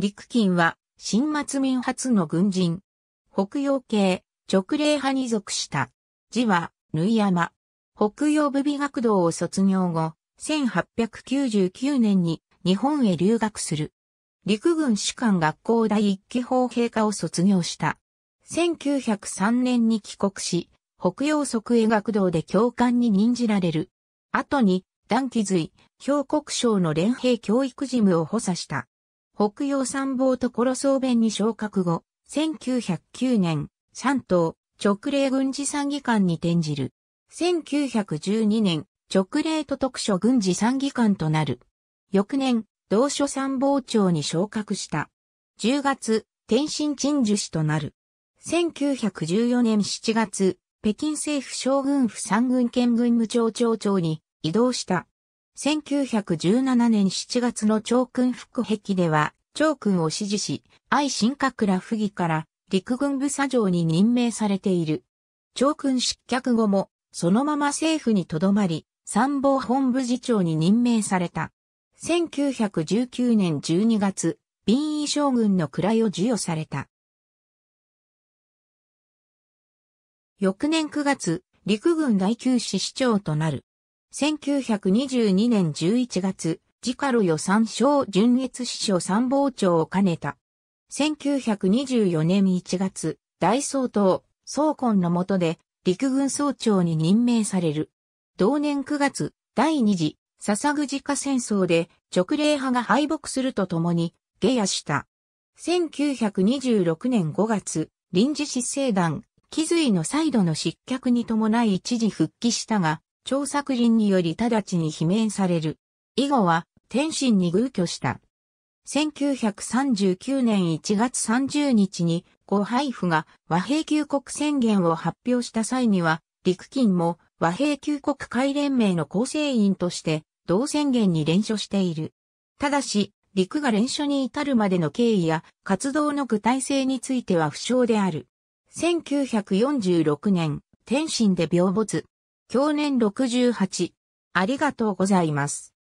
陸金は、新末民初の軍人。北洋系、直令派に属した。字は、縫山。北洋部美学堂を卒業後、1899年に日本へ留学する。陸軍士官学校第一期法陛下を卒業した。1903年に帰国し、北洋即衛学堂で教官に任じられる。後に、団気髄、兵国省の連兵教育事務を補佐した。北洋参謀所総弁に昇格後、1909年、三島、直令軍事参議官に転じる。1912年、直令と特書軍事参議官となる。翌年、同書参謀長に昇格した。10月、天津鎮守士となる。1914年7月、北京政府将軍府三軍県軍務長長長に移動した。1917年7月の長君副壁では、長君を指示し、愛新閣ら不義から陸軍部佐城に任命されている。長君失脚後も、そのまま政府に留まり、参謀本部次長に任命された。1919年12月、便衣将軍の位を授与された。翌年9月、陸軍第九師市長となる。1922年11月、自家路予算省純越支所参謀長を兼ねた。1924年1月、大総統、総根の下で、陸軍総長に任命される。同年9月、第二次、笹ぐ自家戦争で、直令派が敗北するとともに、下野した。1926年5月、臨時執政団、気髄の再度の失脚に伴い一時復帰したが、張作林により直ちに罷免される。以後は、天津に偶居した。1939年1月30日に、ご配布が和平休国宣言を発表した際には、陸金も和平休国会連盟の構成員として、同宣言に連署している。ただし、陸が連署に至るまでの経緯や活動の具体性については不詳である。1946年、天津で病没。享年68。ありがとうございます。